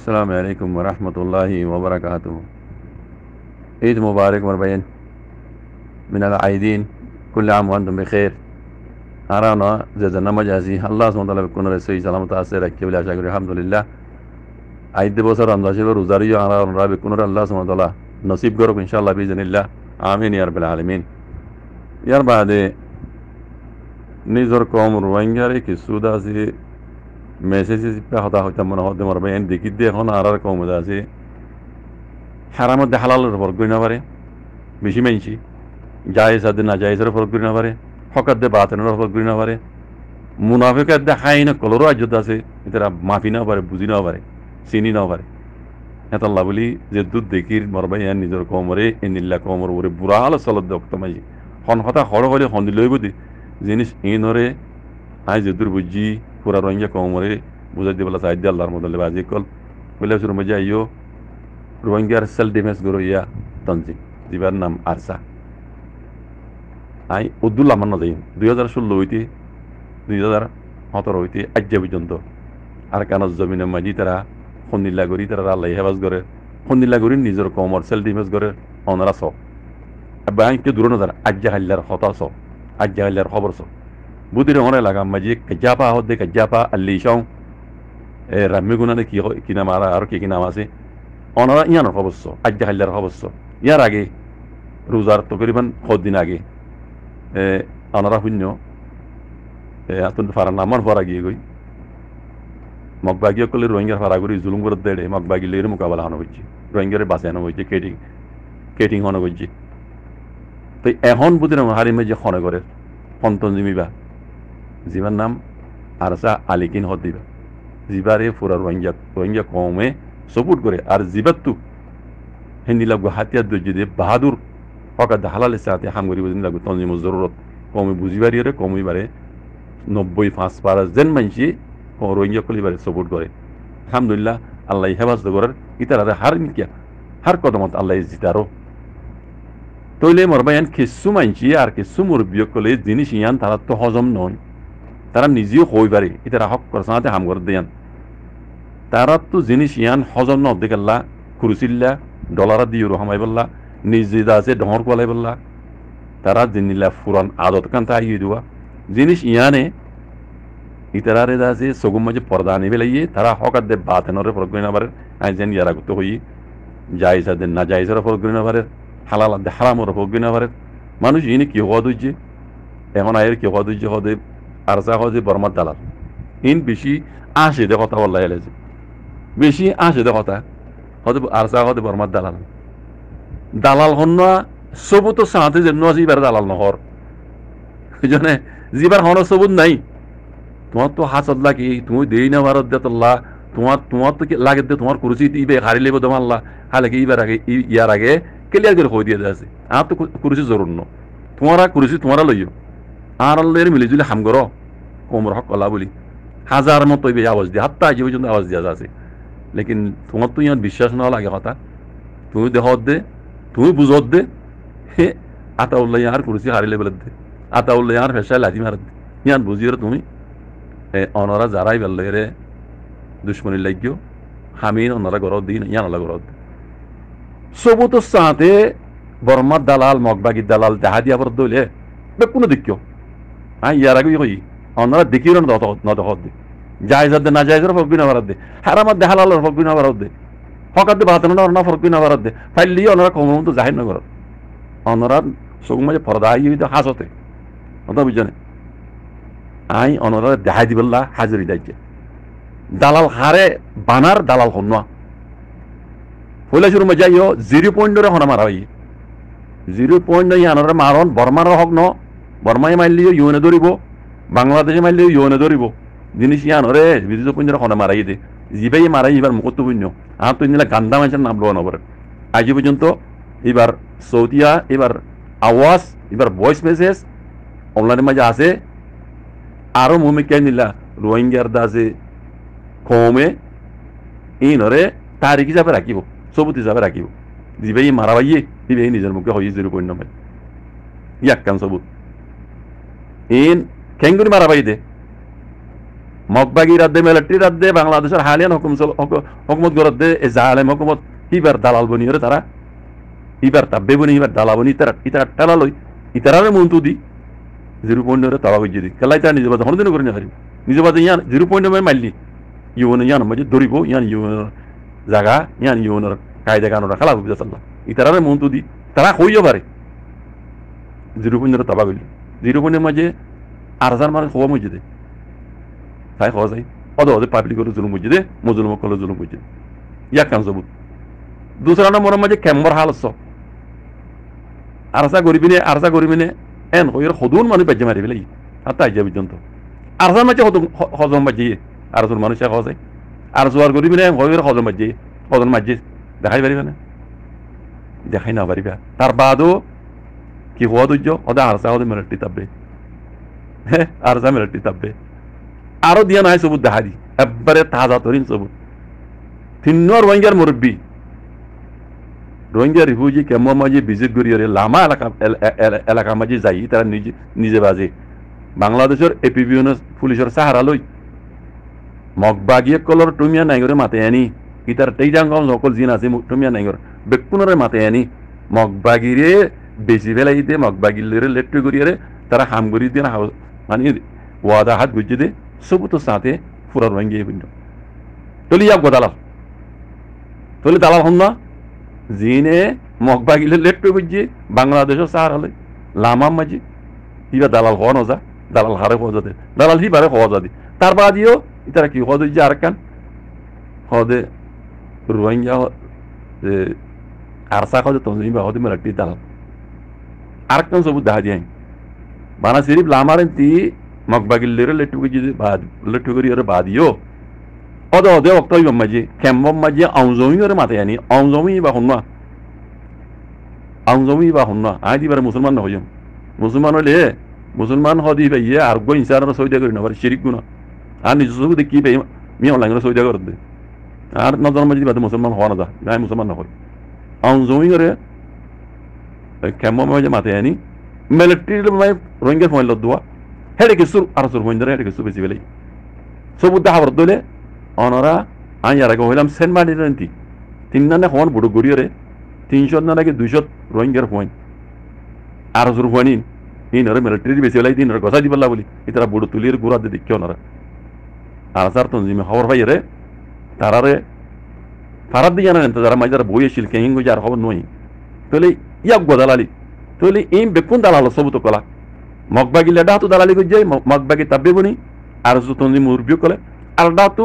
السلام علیکم ورحمۃ اللہ وبرکاتہ عید مبارک مربین من العائدین كل عام وانتم بخير أرانا زادنا مجازي الله سبحانه وتعالى بكون رسول سلام تاسر ركب لها شكر الحمد لله عيد بوسر رمضان شلو روزاريو أرانا رابي كون الله سبحانه وتعالى نصيب قرب إن شاء الله بإذن الله آمين يا رب العالمين يا رب هذه نزركم روانجاري كسودا سي message হতা হইতাম মনে হতে মর ভাই দেখি দিয়ে এখন আর আর কম আছে হারার মধ্যে হালালের ফরক করি না পারে বেশি মানছি জায়েজ আদে না জায়েজের ফরক করি না পারে হকার দে বাতেনের ফরক করি না পারে মুনাফিকার দে হাই না কলরও আজ্যত আছে এটা মাফি না পারে বুঝি না পারে চিনি না পারে হেতাল্লা বলি যে দুধ দেখি মর ভাই ইয়ান নিজের কমরে এ এনিল্লা কমর ওরে বুড়া হলো চলত দক্ত মাঝি হন হতা হর হলে হন্দি লই বুঝি জিনিস ইনরে আই যদুর বুঝি পুরা রোহিঙ্গা কমরে বুঝাই দিবল সাহায্য আল্লাহর মদলে বাজি কল বলে শুরু মজা ইয়ো রোহিঙ্গার সেল ডিফেন্স গরো ইয়া তঞ্জিম দিবার নাম আরসা আই উদ্দুল আমান না দুই হাজার ষোলো হইতে দুই হাজার সতেরো হইতে আজ্ঞা পর্যন্ত আর কানজ জমিনে মাঝি তারা সন্দিল্লা গড়ি তারা আল্লাহ হেবাজ করে সন্দিল্লা গড়ি নিজের কমর সেল ডিফেন্স করে অনারা বা আইকে দূর নজার আজ্ঞা হাল্লার হতাশ আজ্ঞা হাল্লার খবর চ budire e, ona laga maji kajapa hodde kajapa alishon e ramme gunane ki kina mara aro ki kina mase ona yana khobosso ajja hallar khobosso yar age রোজার তকরিবান কদিন আগে আনারা শূন্য আতুন ফারা নামার ফারা গিয়ে গই মগবাগি সকলে রোহিঙ্গার ফারা করে জুলুম করে দেড়ে মগবাগি লের মোকাবেলা হানো হচ্ছে রোহিঙ্গারে বাসে আনো হচ্ছে কেটিং কেটিং হানো হচ্ছে তো এখন বুঝলাম হারিমে যে খনে করে পন্তন জিমিবা জিবার নাম আরসা আলিকিন হত দিবা জিবারে ফুরার রোহিঙ্গা রোহিঙ্গা কমে সপোর্ট করে আর জিবাত্তু হিন্দিলাগ হাতিয়ার দর্জিদে বাহাদুর হকাত হালালে সাথে হাম গরিব লাগু তঞ্জিম জরুরত কমে বুঝিবারি রে কমিবারে নব্বই পাঁচ পারা যেন মানছি রোহিঙ্গা কলিবারে সপোর্ট করে আলহামদুলিল্লাহ আল্লাহ হেফাজত করার ইতার আর হার নিকিয়া হার কদমত আল্লাহ জিতারো তৈলে মরবায়ান কিছু মানছি আর কিছু মুরব্বী কলে জিনিস ইয়ান তারা তো হজম নয় তারা নিজেও কই পারে এটা হক করসানাতে হাম করে দেয়ান তারা তো জিনিস ইয়ান হজন্ন অর্ধেকাল্লা খুরুচিল্লা ডলারা দিয়ে রহমাই বললা নিজে আছে ঢহর কোয়ালাই বললা তারা জিনিলা ফুরান আদত কান তা আইয়ে দেওয়া জিনিস ইয়ানে ইতারারে দাসে সগুম মাঝে পর্দা নিবে লাগিয়ে তারা হকার দে বাতেনরে ফরক গরিনা পারে আই যেন ইয়ারা করতে হই জায়সা দে না জায়সারা ফরক গরিনা পারে হালাল দে হারামর ফরক গরিনা পারে মানুষ ইনি কি হওয়া দুইছে এখন আয়ের কি হওয়া দুইছে হদে আর যা হয় বর্মার দালাল ইন বেশি আসে দে কথা বললাই এলেছে বেশি আসে দে কথা হতে আর যা হতে বর্মার দালাল দালাল হন না সবু তো সাঁতে যে নজিবার দালাল নহর বুঝনে জিবার হন সবুত নাই তোমার তো হাসত লাগে তুমি দেই না ভারত দে তোল্লা তোমার তোমার তো লাগে দে তোমার কুরুচি ইবে হারি লেব তোমার আল্লাহ হালে কি ইবার আগে ইয়ার আগে ক্লিয়ার করে হয়ে দিয়ে আছে আমার তো কুরুচি জরুর ন তোমারা কুরুচি তোমারা লইও আর আল্লাহের মিলে জুলে হাম গর কোমর হক কলা বলি হাজার মতো এই আওয়াজ দিয়ে হাত্তা আজি পর্যন্ত আওয়াজ দিয়া আছে লেকিন তোমার তো ইয়ার বিশ্বাস না লাগে কথা তুমি দেহত দে তুমি বুঝত দে হে আতাউল্লাহ ইয়ার কুরসি হারিলে বেলে দে আতাউল্লাহ ইয়ার ফেসাই লাজি মারত দে বুঝি রে তুমি এ অনরা যারাই বেল্লাই রে দুশ্মনী লাগ্য হামিন অনরা গরত দিন ইয়ান আল্লাহ গরত দে সবুত সাঁতে বর্মার দালাল মগবাগির দালাল দেহা দিয়া বরদ বে কোনো দিক্য হ্যাঁ ইয়ার আগে কই অন্যরা দেখিও না নত হদ দে জায়জার দে না জায়জার ফরক বিনা বারাদ দে হারামাত হ্যাঁ, দেখা লাল ফরক বিনা বারাদ দে হকাত দে বাতানো না অন্য ফরক বিনা বারাদ দে ফাইলি অন্যরা কম তো জাহির নগর অন্যরা সগুন মাঝে ফরদা আই হইতে হাসতে অত বুঝনে আই অন্যরা দেখাই দিবেল্লা হাজিরি দাইছে দালাল হারে বানার দালাল হন না কৈলাসুর মজাই জিরো পয়েন্টরে হনা মারা হয় জিরো পয়েন্ট আনারে মারন বর্মার হক ন বরমাই মাইলে ইউনে দরিবো বাংলাদেশী মাইলে ইউনে দরিবো জিনিস ইয়ান আরে বিজিত পুঞ্জর কোনে মারাই দে জিবেই মারাই এবার মুকতো বিন্নো আ তো ইনলা গান্ডা মাছনা আম্লোন আবর আজি পর্যন্ত এবার সৌদিয়া এবার আওয়াজ এবার ভয়েস মেসেজ অনলাইনে মাঝে আসে আরো ভূমিকা নিলা রুইঙ্গার দাসে কোমে ইন আরে তারিখি যাব রাখিবো সবুতি যাব রাখিবো জিবেই মারা বাইয়ে দিবে নিজের মুখে হই জরুরি বিন্নো মই ইয়াক গানসবু ইন খেঙ্গুনি মারাবাইদে মকবাগি রাদ্দে মেলাট্রি দে বাংলাদেশের হালিয়ান হকুম হকুমত দে এ জাহালেম হকুমত কিবার দালাল বনি বনিয়রে তারা ইবার তাব্বে বনি ইবার দালা বনি ইতারা ইতারা টালালই ইতারারে মন্তু দি জিরো পয়েন্ট নরে তালা হইজে দি কালাই তারা নিজে বাজে দিন করে নিয়ে হারিব নিজে বাজে ইয়ান জিরো পয়েন্ট নয় মাইলি ইউনে ইয়ান মাঝে ধরিব ইয়ান ইউনের জাগা ইয়ান ইউনের কায়দা কানুরা খালা হইবে তাল্লা ইতারারে মন্তু দি তারা হইও পারে জিরো পয়েন্ট নরে তাবা গইলি زیروبونه مجه ارزان مرگ خواه موجوده تای خواه زید آده آده پابلیک رو ظلم موجوده مظلوم کل ظلم موجوده یک کنزه بود دوسرا نمونه مجه کمبر حال سو ارزا گریبینه ارزا گریبینه این خویر خودون منو بجه مری بلی حتی اجا بجن تو ارزان مجه خودون بجه ارزون منو شای خواه زید ارزوار گریبینه این خویر خودون بجه خودون مجه দেখাই পারিবে না দেখাই না পারিবে তার বাদও কি হওয়া chi huodujo oda arsa oda meretti tabbe arsa মেরেটি tabbe আরো দিয়া নাই subut দেহারি একবারে তাজা তরিন subut tinno রোহিঙ্গার মুরব্বী রোহিঙ্গা রিফিউজি ক্যাম্পের মাঝে ভিজিট করি লামা এলাকা এলাকা মাঝে যাই তারা নিজে নিজে বাজে বাংলাদেশের এপিবিউন পুলিশের সাহারা লই মগবাগিয়ে কলর টুমিয়া নাইগরে মাতে আনি কি ইতার টেইজাঙ্গল সকল জিন আছে টুমিয়া নাইগর বেকুনরে মাতে আনি মগবাগিরে বেশি বেলাই দিয়ে বাগিল লেট্রি করিয়ে তারা হাম করি দিয়ে না মানে ওয়াদা হাত গুজে দে সবু তো সাঁতে ফুরার ভাঙ্গিয়ে বিন্দু তলি যাব দালাল তলি দালাল হন না জিনে মগবাগিলে লেট্রি বুঝিয়ে বাংলাদেশও সার হলে লামাম মাঝি কিবা দালাল হওয়া নজা দালাল হারে হওয়া যাতে দালাল হিবারে হওয়া যাতে তার বাদিও তারা কি হওয়া যে আর কান হদে রোহিঙ্গা আরসা হদে তঞ্জিম বা হদে মেলাটি দালাল arkan bu daha diyen. Bana serip lamarin ti makbagillere letugici bad letugiriyere badiyo. O da o da okta yomaji. Kemvam maji anzomi yere mata yani anzomi ba hunna. Anzomi ba hunna. Hadi bara musulman na hocam. Musulman öyle. মুসলমান হদি ভাইয়ে আর গো ইনসানের সৌদা করি না শিরিক গুণা আর নিজস্ব দেখি ভাই মিয়া লাগে সৌদা করতে আর নজর মাঝে মুসলমান হওয়া না যা মুসলমান না হয় আউন জমি করে كمومه جماعه يعني ملتي لما رنجر فوين لدوا هذيك السور ارسل فوين دري هذيك السور بيسي بلي سو بده حبر دوله اونرا ان يا رغو هلم سن ما دينتي تننا هون بودو غوريره তিনশোর না নাকি দুইশো রোহিঙ্গার ফোন আড়াইশোর ফোনিন এই নরে মিলিটারি বেশি হলাই দিন গসা দিব বলি এই তারা বুড়ো তুলির গুড়া দিয়ে দেখিও নরা আর সার তঞ্জিমে খবর পাই রে তারারে ফারাত দিয়ে জানেন তো যারা মাঝে যারা বইয়েছিল কেহিং আর খবর নই তাহলে ইয়াক গোৱা দালালি তলি ইম বেকুন দালাল চবুত কলা মগবাগী লেডাহতো দালালি গৈ যায় মগবাগী তাবে বনি আৰু যতন দি মুৰ্বীও ক'লে আৰু দাহটো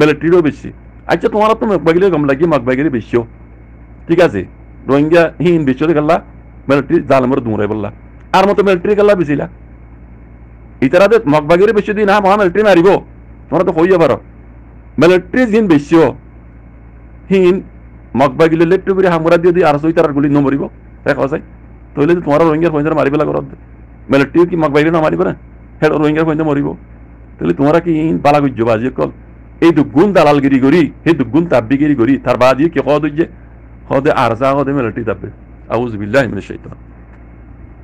মিলিটেৰীও বেছি আচ্ছা তোমাৰতো মগবাগীলৈ গম লাগি মগবাগীৰে বেছিও ঠিক আছে ৰোহিংগা সি ইন বেছিও গেলা মিলিটেৰী জাল মোৰ দুমৰাই বললা আৰু মতে মিলিটেৰী গেলা বেছিলা ইতাৰাতে মগবাগীৰে বেছি দিনা নাহা মহা মিলিটেৰী মাৰিব তোমাৰতো হৈ যাব আৰু মিলিটেৰী যিন বেছিও সি ইন মগবাগিলে লেপটে টুপুরি হামরা দিয়ে দিয়ে আর চই আর গুলি নমরিব দেখা অসাই তইলে যে তোমার রোহিঙ্গার পয়েন্ট মারি পেলা করত মেলেটিও কি মগবাগিলে না মারিব না হেড রোহিঙ্গার পয়েন্ট মরিব তাহলে তোমরা কি বালা গুজ্জ বাজি কল এই দুগুণ দালালগিরি করি সেই দুগুণ তাব্বিগিরি করি তার বাজিয়ে কে কদ যে হদে আরজা হদে টি তাব্বে আউজ বিল্লাহ মিনে শৈতান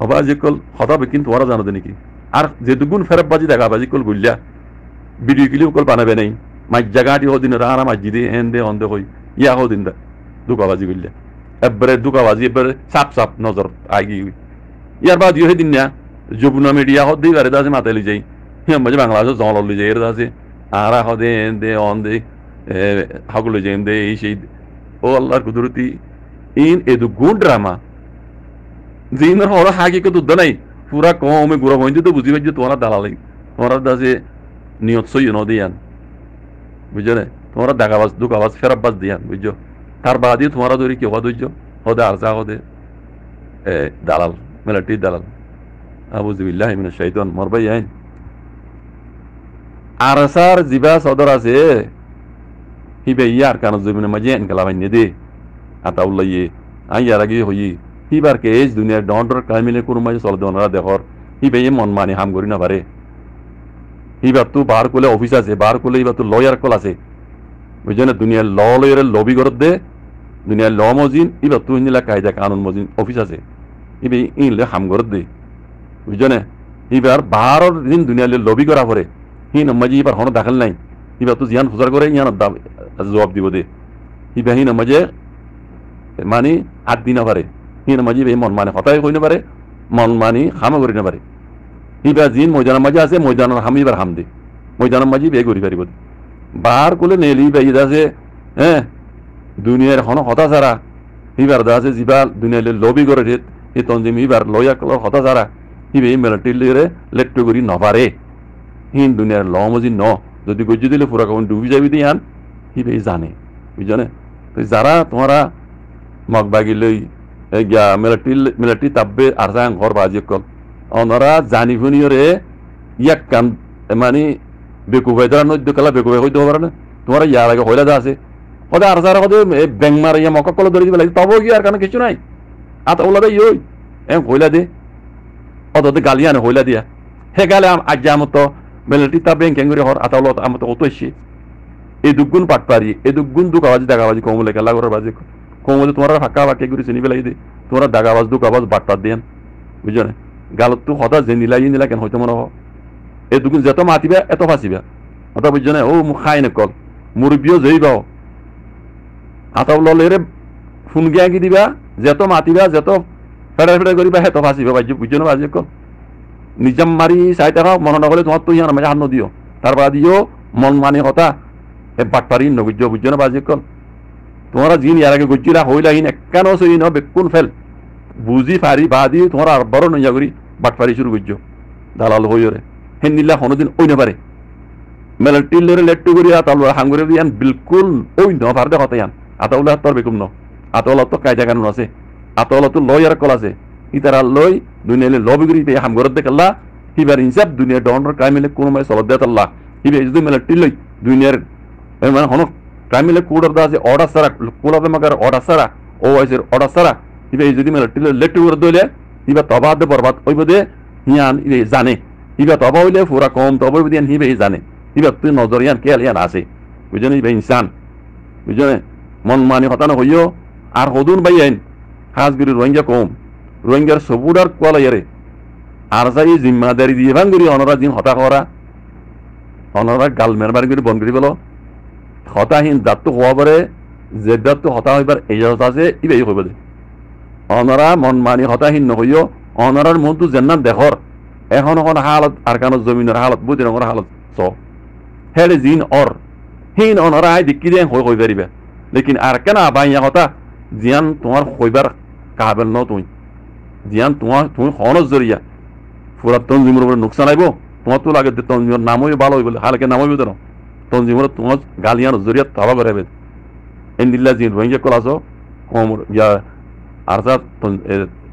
হবা যে কল হতাবে কিন্তু ওরা জানো নাকি আর যে দুগুণ ফেরত বাজি দেখা বাজি কল গুল্লা ভিডিও কিলিও কল বানাবে নাই মাজ্জা জাগাটি হদিন রা মাজ্জি দে হেন দে হন দে হই ইয়া হদিন দা দুকাবাজি করলে এবারে দুকাবাজি এবারে সাপ সাপ নজর আগি ইয়ার বাদ ইয়ে দিন না যুবনা মিডিয়া হতেই পারে দাসে মাতালি যাই মাঝে বাংলাদেশ জল লি যাই এর দাসে আরা হদে দে অন দে হাগুলো যে দে এই সেই ও আল্লাহর কুদরতি ইন দু গুড ড্রামা জিনের হর হাগি দুধ নাই পুরা কমে গুড়া বইন তো বুঝি পাইছে তোমার দালালি তোমার দাসে নিয়ত সই নদিয়ান বুঝলে তোমার দাগাবাজ দুকাবাজ ফেরাবাজ দিয়ান বুঝছো তার বাদি তোমরা দৌড়ি কেউ ধৈর্য হদে আরজা হদে এ দালাল মিলিটারি দালাল আবুজুবিল্লাহ মিন শাইতান মরবাই আইন আরসার জিবা সদর আছে হিবে ইয়ার কান জমিনে মাঝে এন কালা বাইনে দে আতাউল্লাহ ইয়ে আই ইয়ার আগে হই হিবার কে এজ দুনিয়ার ডন্ডর কামিলে কোন মাঝে চল দনরা দেখর হিবে ইয়ে মন মানে হাম করি না পারে হিবার তো বার কোলে অফিস আছে বার কোলে হিবার তো লয়ার কল আছে ওই জন্য দুনিয়ার ল লয়ারের লবি করত দে দুনিয়ার ল মজিন ইবা তুই নিলা কায়দা কানুন মজিন অফিস আছে ইবে ইনলে হাম গরত দে বুঝনে ইবার বারর দিন দুনিয়ালে লবি করা পরে হি নমাজি ইবার হন দাখিল নাই ইবা তো জিয়ান ফুজার করে ইয়ান জবাব দিব দে ইবা হি নমাজে মানে আট দিন পারে হি নমাজি এই মন মানে হতায় কই পারে মন মানি হামা করি পারে ইবা জিন ময়দানের মাঝে আছে ময়দানের হাম ইবার হাম দে ময়দানের মাঝি বে করি পারিব বার কোলে নেলি বা আছে হ্যাঁ দুনিয়ার হন হতা যারা হিবার দা আছে জিবা দুনিয়ালে লবি করে রেত এ তঞ্জিম হিবার লয়া কলর হতা যারা হিবে মেলাটিলে লেট্টু করি নবারে হিন দুনিয়ার ল মজি ন যদি গজ্জি দিলে পুরা কখন ডুবি যাবি দিয়ে আন হিবে জানে বুঝনে যারা তোমরা মগ বাগিলই গিয়া মেলাটিল মেলাটি তাব্বে আর যাং ঘর বাজিয়ে কল অনরা জানি শুনিয়রে ইয়াক কান মানে বেকুবাই দ্বারা নদ্য কালা বেকুবাই হইতে পারে না তোমার ইয়ার আগে হইলা যা আছে অদে আৰ যাৰ কদে এই বেংমাৰ ইয়ে মকক কলত ধৰি দিব লাগিছিল তবও কি আৰু কাৰণে কিছু নাই আত ওলাবে ই ঐ এ হৈলা দে অত অতে গালি আনে হৈলা দিয়া হে গালে আজ্ঞা আমত বেলে তিতা বেং কেং কৰি হৰ আত ওলত আমত উতৈছে এই দুগুণ পাঠ পাৰি এই দুগুণ দুখ আৱাজ দাগা বাজি কওঁ বোলে গেলা ঘৰৰ বাজি কওঁ বোলে তোমাৰ ফাঁকা ফাঁকে কৰি চিনি পেলাই দে তোমাৰ দাগা আৱাজ দুখ আৱাজ বাট পাত দিয়ে গালতটো সদায় যে নিলাই নিলা হয়তো মনে হ এই দুগুণ যেত মাতিবা এত ফাঁচিবা অত বুজিছানে অ' মোক খাই নকল মুৰব্বীও জয়ি পাওঁ আতাও ললেরে ফোন গিয়া দিবা যেত মাতিবা যেত ফেডার ফেডার কৰিবা হেত ফাঁসিবা বাজ্য বুঝছো না বাজ্য নিজাম মাৰি চাই থাকা মনে নগলে তোমাৰতো তো ইয়া নামে হাত নদিও তারপর দিও মন মানে কথা এ বাট পারি নগুজ্য বুঝছো না বাজ্য তোমাৰ যি ইয়ার আগে হৈ লাগিন ইন একানো সই ন বেকুল ফেল বুজি পাৰি বা দি তোমাৰ আর বড় নইয়া করি বাট পারি শুরু গুজ্জ দালাল হইরে হেন নিল্লা কোনোদিন ওই না পারে মেলাটিলের লেট্টু করিয়া তালবার হাঙ্গুরে দিয়ান বিলকুল ঐ ন দে কথা ইয়ান আতাউল্লাহ তর বেকুম ন আতাউল্লাহ তো কায়দা কানুন আছে আতাউল্লাহ তো লয় আর কল আছে ইতারা লই দুনিয়ালে ল বিগুরি পে হাম গরত দেখাল্লা হিবার হিসাব দুনিয়া ডনর কামিলে কোন মায় সলব দেত আল্লাহ হিবে ইজদু মেলা টিলই দুনিয়ার মানে হনক কামিলে কোডর দা আছে অর্ডার সারা কোলাবে মাগার অর্ডার সারা ও আইসের অর্ডার সারা হিবে ইজদু মেলা টিল লেট করে দইলে হিবা তবা দে বরবাদ হইব দে হিয়ান ইবে ইয়ে জানে হিবা তবা হইলে ফুরা কম তবা হইব হিবে জানে হিবা তুই নজর ইয়ান কেল ইয়ান আছে বুঝলেন হিবে ইনসান বুঝলেন মন মানি হতা নহয় আর সদুন বাই আইন সাজগুড়ি রোহিঙ্গা কম রোহিঙ্গার সবুদার কোয়াল ইয়ারে আর যাই জিম্মাদারি দিয়ে ভাঙ করি অনরা যিন হতা করা অনরা গাল মেরবার করে বন্ধ করে বল হতাহীন দাঁতটো খোৱা পৰে যে দাঁতটো হতা হৈ পাৰে এই হতা যে ইবাই কৰিব দে অনৰা মন মানি হতাহীন নহয় অনৰাৰ মনটো যেনা দেশৰ এখন এখন হালত আৰকানত জমিনৰ হালত বুদ্ধি ৰঙৰ হালত চ হেৰে জিন অৰ সিন অনৰা আই ডিকি দে হৈ কৰিব পাৰিবা লেকিন lekin arkana ban yagota ziyan tomar khoybar kabil no tuin ziyan tomar তুমি খনস জরিয়া পুরা তনজিমর উপরে নুকসান আইব তোমার তো লাগে তনজিমর নাম হইবে ভালো হইবে হালকে নাম হইবে তো তনজিমর তোমার গালিয়ান জরিয়া তাবা বেরাবে ইন্দিল্লা জিন রোহিঙ্গা কলাস কমর ইয়া আর্থাৎ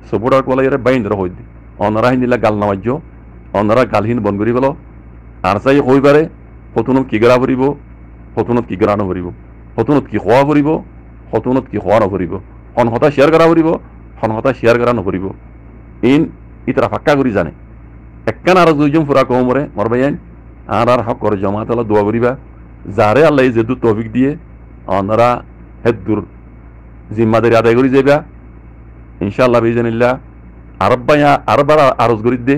সপোর্টার কলা ইয়ারে বাইন্দ্র হই দি অনারা হিন্দিল্লা গাল নামাজ্য অনারা গালহীন বন করি পেল আর্চাই হইবারে ফতুনত কি গেৰা ভৰিব ফতুনত কি গেৰা নভৰিব সতনত কি খোৱা ফুৰিব সতনত কি খোৱা নফুৰিব সনসতা শ্বেয়াৰ কৰা ফুৰিব সনসতা শ্বেয়াৰ কৰা নফুৰিব ইন ইতৰা ফাক্কা কৰি জানে একান আৰু দুইজন ফুৰা কওঁ মৰে মৰ বাই আর আর হকর জমাত অলপ দোয়া করিবা যারে আল্লাহ যিটো টপিক দিয়ে অনারা হেদ্দুর জিম্মাদারি আদায় কৰি যাইবা ইনশাআল্লাহ বিজানিল্লা আরব ভাইয়া আরবার আরজ করি দে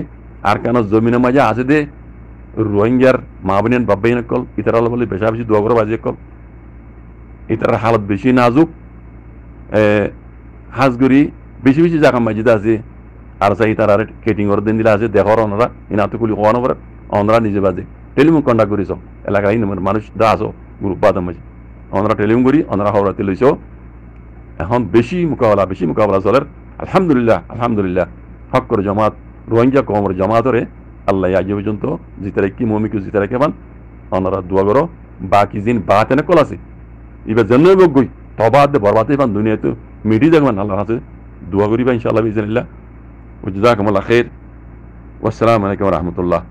আর কেন জমিনৰ মাঝে আছে দে রোহিঙ্গার মা বোনেন বাব্বাইন কল ইতারা বলে বেশা বেশি দোয়া করে বাজে কল এটার হালত বেশি নাজুক হাঁসগুড়ি বেশি বেশি জায়গা মসজিদ আছে আর চাই তার আর কেটিং করে দিন দিলে আছে দেখর অনরা ইনাতে কুলি কোয়ানো পরে অনরা নিজে বাজে টেলিফোন কন্ট্যাক্ট করিস এলাকার মানে মানুষ দা আসো গ্রুপ বাদ মাঝে অনরা টেলিফোন করি অনরা হওয়াতে লইছ এখন বেশি মোকাবিলা বেশি মোকাবিলা চলের আলহামদুলিল্লাহ আলহামদুলিল্লাহ হকর জমাত রোহিঙ্গা কমর জমাতরে আল্লাহ আজ পর্যন্ত জিতারে কি মমিকে জিতারে কেমন অনরা দোয়া করো বাকি দিন তেনে কল আছে এবার জন্য গই তবাদ বরবাদ এবার দুনিয়াতে মিটি দেখবেন আল্লাহর হাতে দোয়া করিবা ইনশাআল্লাহ ইজানিল্লাহ ওজাকুমুল্লাহ খের ওয়াসসালামু আলাইকুম রহমতুল্লাহ